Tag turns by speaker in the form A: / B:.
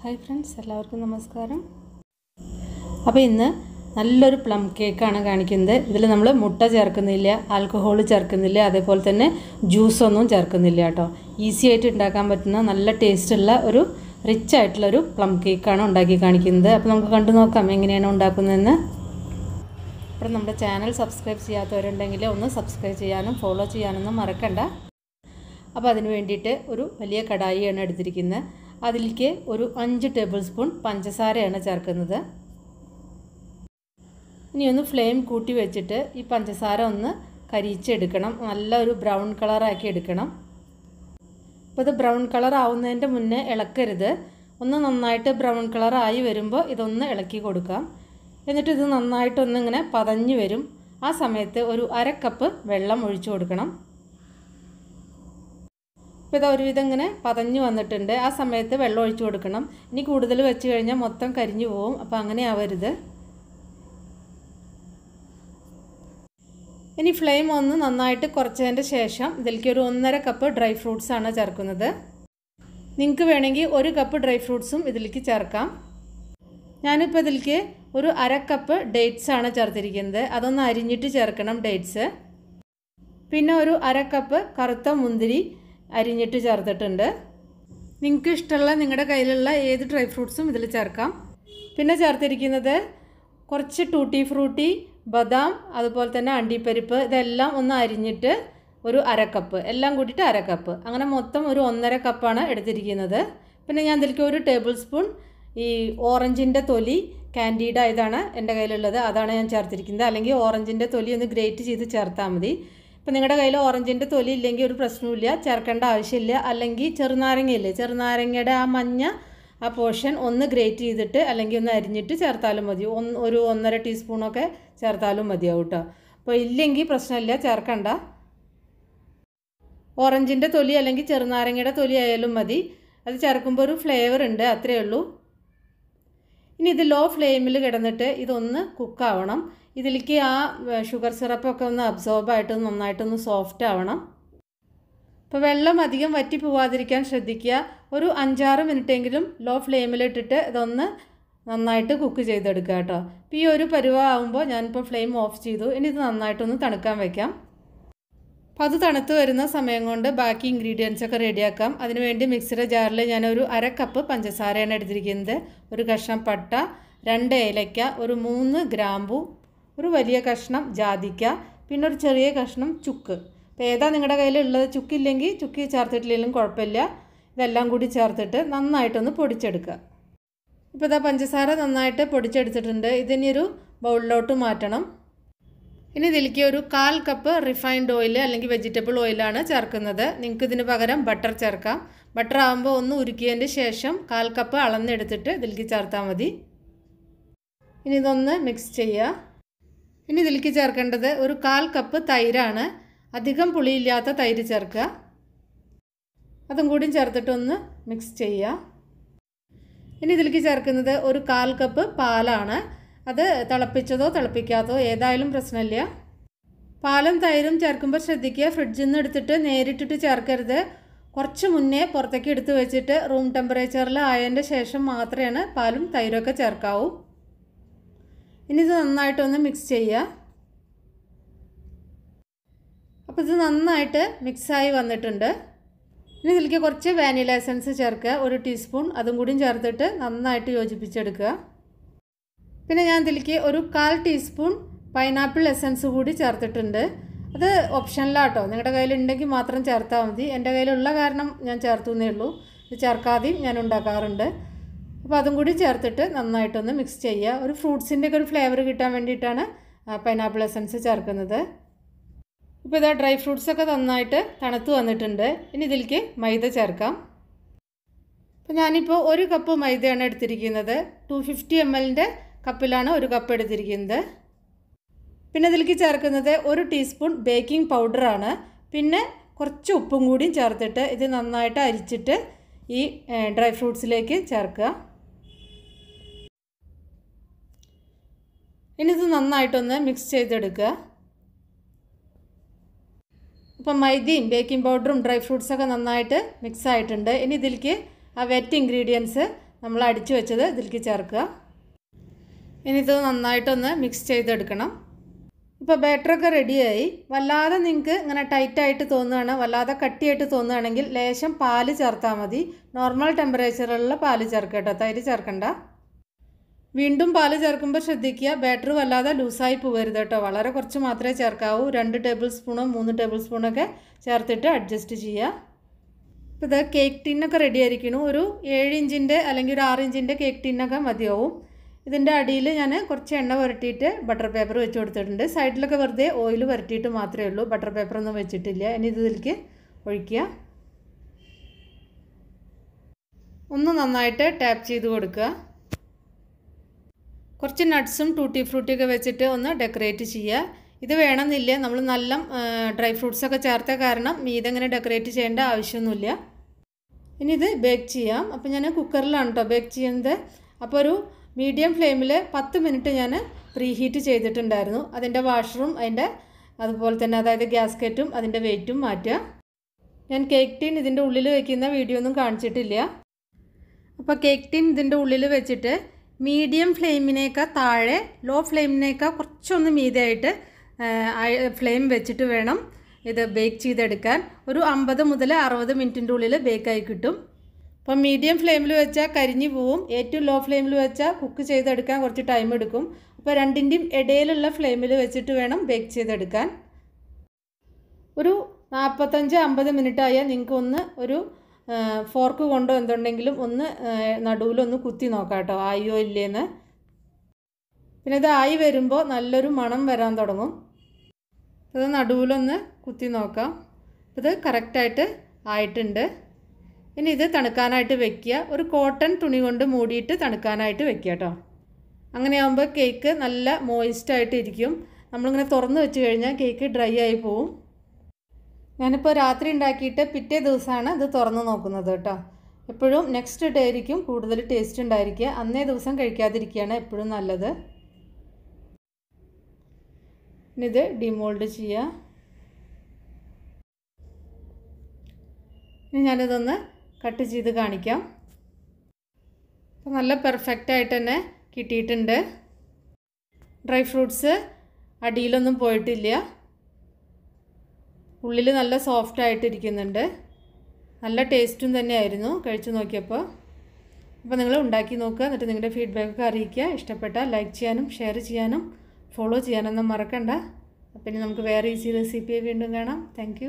A: hi friends എല്ലാവർക്കും നമസ്കാരം അപ്പോൾ ഇന്ന് നല്ലൊരു പ്ലം കേക്കാണ് കാണിക്കുന്നത് ഇതിൽ നമ്മൾ മുട്ട ചേർക്കുന്നില്ല ആൽക്കഹോൾ ചേർക്കുന്നില്ല അതേപോലെ തന്നെ ജ്യൂസൊന്നും ചേർക്കുന്നില്ല കേട്ടോ ഈസി ആയിട്ട് ഉണ്ടാക്കാൻ പറ്റുന്ന നല്ല ടേസ്റ്റുള്ള ഒരു റിച്ച് ആയിട്ടുള്ളൊരു പ്ലം കേക്കാണ് ഉണ്ടാക്കി കാണിക്കുന്നത് അപ്പോൾ നമുക്ക് കണ്ടു നോക്കാം എങ്ങനെയാണ് ഉണ്ടാക്കുന്നതെന്ന് അപ്പോൾ നമ്മുടെ ചാനൽ സബ്സ്ക്രൈബ് ചെയ്യാത്തവരുണ്ടെങ്കിൽ ഒന്ന് സബ്സ്ക്രൈബ് ചെയ്യാനും ഫോളോ ചെയ്യാനൊന്നും മറക്കണ്ട അപ്പോൾ അതിന് വേണ്ടിയിട്ട് ഒരു വലിയ കടായിയാണ് എടുത്തിരിക്കുന്നത് അതിലേക്ക് ഒരു അഞ്ച് ടേബിൾ സ്പൂൺ പഞ്ചസാരയാണ് ചേർക്കുന്നത് ഇനി ഒന്ന് ഫ്ലെയിം കൂട്ടി വെച്ചിട്ട് ഈ പഞ്ചസാര ഒന്ന് കരിച്ചെടുക്കണം നല്ല ഒരു ബ്രൗൺ കളറാക്കി എടുക്കണം അപ്പോൾ ഇത് ബ്രൗൺ കളർ ആവുന്നതിൻ്റെ മുന്നേ ഇളക്കരുത് ഒന്ന് നന്നായിട്ട് ബ്രൗൺ കളർ ആയി വരുമ്പോൾ ഇതൊന്ന് ഇളക്കി കൊടുക്കാം എന്നിട്ട് ഇത് നന്നായിട്ടൊന്നിങ്ങനെ പതഞ്ഞ് വരും ആ സമയത്ത് ഒരു അര കപ്പ് വെള്ളം ഒഴിച്ചു കൊടുക്കണം അപ്പോൾ ഇതാ ഒരുവിധം ഇങ്ങനെ പതഞ്ഞു വന്നിട്ടുണ്ട് ആ സമയത്ത് വെള്ളം ഒഴിച്ചു കൊടുക്കണം ഇനി കൂടുതൽ വെച്ച് കഴിഞ്ഞാൽ മൊത്തം കരിഞ്ഞു പോവും അപ്പോൾ അങ്ങനെ ആവരുത് ഇനി ഫ്ലെയിം ഒന്ന് നന്നായിട്ട് കുറച്ചതിൻ്റെ ശേഷം ഇതിലേക്ക് ഒരു ഒന്നര കപ്പ് ഡ്രൈ ഫ്രൂട്ട്സ് ആണ് ചേർക്കുന്നത് നിങ്ങൾക്ക് വേണമെങ്കിൽ ഒരു കപ്പ് ഡ്രൈ ഫ്രൂട്ട്സും ഇതിലേക്ക് ചേർക്കാം ഞാനിപ്പോൾ ഇതിലേക്ക് ഒരു അര കപ്പ് ഡേറ്റ്സ് ആണ് ചേർത്തിരിക്കുന്നത് അതൊന്ന് അരിഞ്ഞിട്ട് ചേർക്കണം ഡേറ്റ്സ് പിന്നെ ഒരു അര കപ്പ് കറുത്ത മുന്തിരി അരിഞ്ഞിട്ട് ചേർത്തിട്ടുണ്ട് നിങ്ങൾക്ക് ഇഷ്ടമുള്ള നിങ്ങളുടെ കയ്യിലുള്ള ഏത് ഡ്രൈ ഫ്രൂട്ട്സും ഇതിൽ ചേർക്കാം പിന്നെ ചേർത്തിരിക്കുന്നത് കുറച്ച് ടൂട്ടി ഫ്രൂട്ടി ബദാം അതുപോലെ തന്നെ അണ്ടിപ്പരിപ്പ് ഇതെല്ലാം ഒന്ന് അരിഞ്ഞിട്ട് ഒരു അരക്കപ്പ് എല്ലാം കൂട്ടിയിട്ട് അരക്കപ്പ് അങ്ങനെ മൊത്തം ഒരു ഒന്നര കപ്പാണ് എടുത്തിരിക്കുന്നത് പിന്നെ ഞാൻ ഇതിലേക്ക് ഒരു ടേബിൾ സ്പൂൺ ഈ ഓറഞ്ചിൻ്റെ തൊലി കാൻഡീഡ ഇതാണ് എൻ്റെ കയ്യിലുള്ളത് അതാണ് ഞാൻ ചേർത്തിരിക്കുന്നത് അല്ലെങ്കിൽ ഓറഞ്ചിൻ്റെ തൊലി ഒന്ന് ഗ്രേറ്റ് ചെയ്ത് ചേർത്താൽ മതി ഇപ്പം നിങ്ങളുടെ കയ്യിൽ ഓറഞ്ചിൻ്റെ തൊലി ഇല്ലെങ്കിൽ ഒരു പ്രശ്നമില്ല ചേർക്കേണ്ട ആവശ്യമില്ല അല്ലെങ്കിൽ ചെറുനാരങ്ങയില്ലേ ചെറുനാരങ്ങയുടെ ആ മഞ്ഞ ആ പോർഷൻ ഒന്ന് ഗ്രേറ്റ് ചെയ്തിട്ട് അല്ലെങ്കിൽ ഒന്ന് അരിഞ്ഞിട്ട് ചേർത്താലും മതി ഒന്ന് ഒരു ഒന്നര ടീസ്പൂണൊക്കെ ചേർത്താലും മതിയാവും കേട്ടോ അപ്പോൾ ഇല്ലെങ്കിൽ പ്രശ്നമില്ല ചേർക്കണ്ട ഓറഞ്ചിൻ്റെ തൊലി അല്ലെങ്കിൽ ചെറുനാരങ്ങയുടെ തൊലി ആയാലും മതി അത് ചേർക്കുമ്പോൾ ഒരു ഫ്ലേവർ ഉണ്ട് അത്രയേ ഉള്ളൂ ഇനി ഇത് ലോ ഫ്ലെയിമിൽ കിടന്നിട്ട് ഇതൊന്ന് കുക്കാവണം ഇതിലേക്ക് ആ ഷുഗർ സിറപ്പൊക്കെ ഒന്ന് അബ്സോർബായിട്ട് നന്നായിട്ടൊന്ന് സോഫ്റ്റ് ആവണം അപ്പോൾ വെള്ളം അധികം വറ്റി പോവാതിരിക്കാൻ ശ്രദ്ധിക്കുക ഒരു അഞ്ചാറ് മിനിറ്റെങ്കിലും ലോ ഫ്ലെയിമിലിട്ടിട്ട് ഇതൊന്ന് നന്നായിട്ട് കുക്ക് ചെയ്തെടുക്കുക കേട്ടോ അപ്പോൾ ഈ ഒരു പരുവാകുമ്പോൾ ഞാനിപ്പോൾ ഫ്ലെയിം ഓഫ് ചെയ്തു ഇനി ഇത് നന്നായിട്ടൊന്ന് തണുക്കാൻ വയ്ക്കാം അപ്പോൾ അത് തണുത്ത് വരുന്ന സമയം കൊണ്ട് ബാക്കി ഇൻഗ്രീഡിയൻസ് ഒക്കെ റെഡിയാക്കാം അതിനുവേണ്ടി മിക്സിയുടെ ജാറിൽ ഞാനൊരു അര കപ്പ് പഞ്ചസാരയാണ് എടുത്തിരിക്കുന്നത് ഒരു കഷ്ണം പട്ട രണ്ട് ഏലയ്ക്ക ഒരു മൂന്ന് ഗ്രാമ്പു ഒരു വലിയ കഷ്ണം ജാതിക്ക പിന്നെ ഒരു ചെറിയ കഷ്ണം ചുക്ക് അപ്പോൾ ഏതാ നിങ്ങളുടെ കയ്യിലുള്ളത് ചുക്കില്ലെങ്കിൽ ചുക്കി ചേർത്തിട്ടില്ലെങ്കിലും കുഴപ്പമില്ല ഇതെല്ലാം കൂടി ചേർത്തിട്ട് നന്നായിട്ടൊന്ന് പൊടിച്ചെടുക്കുക ഇപ്പോൾ ഇതാ പഞ്ചസാര നന്നായിട്ട് പൊടിച്ചെടുത്തിട്ടുണ്ട് ഇതിനൊരു ബൗളിലോട്ട് മാറ്റണം ഇനി ഇതിലേക്ക് ഒരു കാൽ കപ്പ് റിഫൈൻഡ് ഓയിൽ അല്ലെങ്കിൽ വെജിറ്റബിൾ ഓയിലാണ് ചേർക്കുന്നത് നിങ്ങൾക്ക് ഇതിന് പകരം ബട്ടർ ചേർക്കാം ബട്ടർ ആകുമ്പോൾ ഒന്ന് ഉരുക്കിയതിൻ്റെ ശേഷം കാൽ കപ്പ് അളന്നെടുത്തിട്ട് ഇതിലേക്ക് ചേർത്താൽ മതി ഇനി ഇതൊന്ന് മിക്സ് ചെയ്യുക ഇനി ഇതിലേക്ക് ചേർക്കേണ്ടത് ഒരു കാൽ കപ്പ് തൈരാണ് അധികം പുളിയില്ലാത്ത തൈര് ചേർക്കുക അതും കൂടിയും ചേർത്തിട്ടൊന്ന് മിക്സ് ചെയ്യുക ഇനി ഇതിലേക്ക് ചേർക്കുന്നത് ഒരു കാൽ കപ്പ് പാലാണ് അത് തിളപ്പിച്ചതോ തിളപ്പിക്കാത്തതോ ഏതായാലും പ്രശ്നമില്ല പാലും തൈരും ചേർക്കുമ്പോൾ ശ്രദ്ധിക്കുക ഫ്രിഡ്ജിൽ നിന്ന് എടുത്തിട്ട് നേരിട്ടിട്ട് ചേർക്കരുത് കുറച്ച് മുന്നേ പുറത്തേക്ക് എടുത്തു വെച്ചിട്ട് റൂം ടെമ്പറേച്ചറിൽ ആയതിൻ്റെ ശേഷം മാത്രമാണ് പാലും തൈരൊക്കെ ചേർക്കാവൂ ഇനി ഇത് നന്നായിട്ടൊന്ന് മിക്സ് ചെയ്യുക അപ്പോൾ ഇത് നന്നായിട്ട് മിക്സായി വന്നിട്ടുണ്ട് ഇനി ഇതിലേക്ക് കുറച്ച് വാനില എസൻസ് ചേർക്കുക ഒരു ടീസ്പൂൺ അതും കൂടിയും ചേർത്തിട്ട് നന്നായിട്ട് യോജിപ്പിച്ചെടുക്കുക പിന്നെ ഞാൻ ഇതിലേക്ക് ഒരു കാൽ ടീസ്പൂൺ പൈനാപ്പിൾ എസൻസ് കൂടി ചേർത്തിട്ടുണ്ട് അത് ഓപ്ഷനിലാട്ടോ നിങ്ങളുടെ കയ്യിലുണ്ടെങ്കിൽ മാത്രം ചേർത്താൽ മതി എൻ്റെ കയ്യിലുള്ള കാരണം ഞാൻ ചേർത്തു എന്നേ ഉള്ളൂ ഇത് ചേർക്കാതെയും ഞാൻ ഉണ്ടാക്കാറുണ്ട് അപ്പോൾ അതും കൂടി ചേർത്തിട്ട് നന്നായിട്ടൊന്ന് മിക്സ് ചെയ്യുക ഒരു ഫ്രൂട്ട്സിൻ്റെ ഒക്കെ ഒരു ഫ്ലേവർ കിട്ടാൻ വേണ്ടിയിട്ടാണ് പൈനാപ്പിൾ എസൻസ് ചേർക്കുന്നത് ഇപ്പോൾ ഇതാ ഡ്രൈ ഫ്രൂട്ട്സൊക്കെ നന്നായിട്ട് തണുത്ത് വന്നിട്ടുണ്ട് ഇനി ഇതിലേക്ക് മൈദ ചേർക്കാം അപ്പോൾ ഞാനിപ്പോൾ ഒരു കപ്പ് മൈദയാണ് എടുത്തിരിക്കുന്നത് ടു ഫിഫ്റ്റി എം എല്ലിൻ്റെ കപ്പിലാണ് ഒരു കപ്പ് എടുത്തിരിക്കുന്നത് പിന്നെ ഇതിലേക്ക് ചേർക്കുന്നത് ഒരു ടീസ്പൂൺ ബേക്കിംഗ് പൗഡറാണ് പിന്നെ കുറച്ച് ഉപ്പും കൂടിയും ചേർത്തിട്ട് ഇത് നന്നായിട്ട് അരിച്ചിട്ട് ഈ ഡ്രൈ ഫ്രൂട്ട്സിലേക്ക് ചേർക്കുക ഇനി ഇത് നന്നായിട്ടൊന്ന് മിക്സ് ചെയ്തെടുക്കുക ഇപ്പം മൈദയും ബേക്കിംഗ് പൗഡറും ഡ്രൈ ഫ്രൂട്ട്സൊക്കെ നന്നായിട്ട് മിക്സ് ആയിട്ടുണ്ട് ഇനി ഇതിലേക്ക് ആ വെറ്റ് ഇൻഗ്രീഡിയൻസ് നമ്മൾ അടിച്ചു വെച്ചത് ഇതിലേക്ക് ചേർക്കുക ഇനി ഇത് നന്നായിട്ടൊന്ന് മിക്സ് ചെയ്തെടുക്കണം ഇപ്പോൾ ബാറ്ററൊക്കെ റെഡിയായി വല്ലാതെ നിങ്ങൾക്ക് ഇങ്ങനെ ടൈറ്റായിട്ട് തോന്നുകയാണ് വല്ലാതെ കട്ടിയായിട്ട് തോന്നുകയാണെങ്കിൽ ലേശം പാല് ചേർത്താൽ മതി നോർമൽ ടെമ്പറേച്ചറിലുള്ള പാല് ചേർക്കട്ടോ തൈര് ചേർക്കണ്ട വീണ്ടും പാല് ചേർക്കുമ്പോൾ ശ്രദ്ധിക്കുക ബാറ്റർ വല്ലാതെ ലൂസായി പോകരുത് കേട്ടോ വളരെ കുറച്ച് മാത്രമേ ചേർക്കാവൂ രണ്ട് ടേബിൾ സ്പൂണോ മൂന്ന് ടേബിൾ സ്പൂണൊക്കെ ചേർത്തിട്ട് അഡ്ജസ്റ്റ് ചെയ്യുക ഇപ്പോൾ ഇത് കേക്ക് ടിന്നൊക്കെ റെഡി ആയിരിക്കണു ഒരു ഏഴ് ഇഞ്ചിൻ്റെ അല്ലെങ്കിൽ ഒരു ആറ് ഇഞ്ചിൻ്റെ കേക്ക് ടിന്നൊക്കെ മതിയാവും ഇതിൻ്റെ അടിയിൽ ഞാൻ കുറച്ച് എണ്ണ പുരട്ടിയിട്ട് ബട്ടർ പേപ്പർ വെച്ച് കൊടുത്തിട്ടുണ്ട് സൈഡിലൊക്കെ വെറുതെ ഓയിൽ പുരട്ടിയിട്ട് മാത്രമേ ഉള്ളൂ ബട്ടർ പേപ്പർ ഒന്നും വെച്ചിട്ടില്ല ഇനി ഇതിലേക്ക് ഒഴിക്കുക ഒന്ന് നന്നായിട്ട് ടാപ്പ് ചെയ്ത് കൊടുക്കുക കുറച്ച് നട്ട്സും ടൂട്ടി ഫ്രൂട്ടിയൊക്കെ വെച്ചിട്ട് ഒന്ന് ഡെക്കറേറ്റ് ചെയ്യുക ഇത് വേണമെന്നില്ല നമ്മൾ നല്ല ഡ്രൈ ഫ്രൂട്ട്സൊക്കെ ചേർത്ത കാരണം മീത ഇങ്ങനെ ഡെക്കറേറ്റ് ചെയ്യേണ്ട ആവശ്യമൊന്നുമില്ല ഇനി ഇത് ബേക്ക് ചെയ്യാം അപ്പോൾ ഞാൻ കുക്കറിലാണ് കേട്ടോ ബേക്ക് ചെയ്യുന്നത് അപ്പോൾ ഒരു മീഡിയം ഫ്ലെയിമിൽ പത്ത് മിനിറ്റ് ഞാൻ പ്രീ ഹീറ്റ് ചെയ്തിട്ടുണ്ടായിരുന്നു അതിൻ്റെ വാഷറും അതിൻ്റെ അതുപോലെ തന്നെ അതായത് ഗ്യാസ്കറ്റും അതിൻ്റെ വെയ്റ്റും മാറ്റുക ഞാൻ കേക്ക് ടീൻ ഇതിൻ്റെ ഉള്ളിൽ വയ്ക്കുന്ന വീഡിയോ ഒന്നും കാണിച്ചിട്ടില്ല അപ്പോൾ കേക്ക് ടീൻ ഇതിൻ്റെ ഉള്ളിൽ വെച്ചിട്ട് മീഡിയം ഫ്ലെയിമിനേക്കാൾ താഴെ ലോ ഫ്ലെയിമിനേക്കാൾ കുറച്ചൊന്ന് മീതിയായിട്ട് ഫ്ലെയിം വെച്ചിട്ട് വേണം ഇത് ബേക്ക് ചെയ്തെടുക്കാൻ ഒരു അമ്പത് മുതൽ അറുപത് മിനിറ്റിൻ്റെ ഉള്ളിൽ ബേക്കായി കിട്ടും അപ്പം മീഡിയം ഫ്ലെയിമിൽ വെച്ചാൽ കരിഞ്ഞു പോവും ഏറ്റവും ലോ ഫ്ലെയിമിൽ വെച്ചാൽ കുക്ക് ചെയ്തെടുക്കാൻ കുറച്ച് ടൈം എടുക്കും അപ്പോൾ രണ്ടിൻ്റെയും ഇടയിലുള്ള ഫ്ലെയിമിൽ വെച്ചിട്ട് വേണം ബേക്ക് ചെയ്തെടുക്കാൻ ഒരു നാൽപ്പത്തഞ്ച് അമ്പത് മിനിറ്റ് നിങ്ങൾക്കൊന്ന് ഒരു ഫോർക്ക് കൊണ്ടോ എന്തുണ്ടെങ്കിലും ഒന്ന് നടുവിലൊന്ന് കുത്തി നോക്കാം കേട്ടോ ആയോ ഇല്ലേന്ന് പിന്നെ ഇതായി വരുമ്പോൾ നല്ലൊരു മണം വരാൻ തുടങ്ങും ഇത് നടുവിലൊന്ന് കുത്തി നോക്കാം ഇത് കറക്റ്റായിട്ട് ആയിട്ടുണ്ട് ഇനി ഇത് തണുക്കാനായിട്ട് വെക്കുക ഒരു കോട്ടൺ തുണി കൊണ്ട് മൂടിയിട്ട് തണുക്കാനായിട്ട് വെക്കുക കേട്ടോ അങ്ങനെയാകുമ്പോൾ കേക്ക് നല്ല മോയിസ്റ്റായിട്ടിരിക്കും ഇരിക്കും നമ്മളിങ്ങനെ തുറന്ന് വെച്ച് കഴിഞ്ഞാൽ കേക്ക് ഡ്രൈ ആയി പോവും ഞാനിപ്പോൾ രാത്രി ഉണ്ടാക്കിയിട്ട് പിറ്റേ ദിവസമാണ് ഇത് തുറന്ന് നോക്കുന്നത് കേട്ടോ എപ്പോഴും നെക്സ്റ്റ് ഡേ ആയിരിക്കും കൂടുതൽ ടേസ്റ്റ് ഉണ്ടായിരിക്കുക അന്നേ ദിവസം കഴിക്കാതിരിക്കുകയാണ് എപ്പോഴും നല്ലത് ഇത് ഡിമോൾഡ് ചെയ്യുക ഇനി ഞാനിതൊന്ന് കട്ട് ചെയ്ത് കാണിക്കാം അപ്പം നല്ല പെർഫെക്റ്റ് ആയിട്ട് തന്നെ കിട്ടിയിട്ടുണ്ട് ഡ്രൈ ഫ്രൂട്ട്സ് അടിയിലൊന്നും പോയിട്ടില്ല ഉള്ളിൽ നല്ല സോഫ്റ്റ് ആയിട്ടിരിക്കുന്നുണ്ട് നല്ല ടേസ്റ്റും തന്നെയായിരുന്നു കഴിച്ചു നോക്കിയപ്പോൾ അപ്പോൾ നിങ്ങൾ ഉണ്ടാക്കി നോക്കുക എന്നിട്ട് നിങ്ങളുടെ ഫീഡ്ബാക്കൊക്കെ അറിയിക്കുക ഇഷ്ടപ്പെട്ടാൽ ലൈക്ക് ചെയ്യാനും ഷെയർ ചെയ്യാനും ഫോളോ ചെയ്യാനൊന്നും മറക്കണ്ട അപ്പം ഇനി നമുക്ക് വേറെ ഈസി റെസിപ്പിയെ വീണ്ടും കാണാം താങ്ക്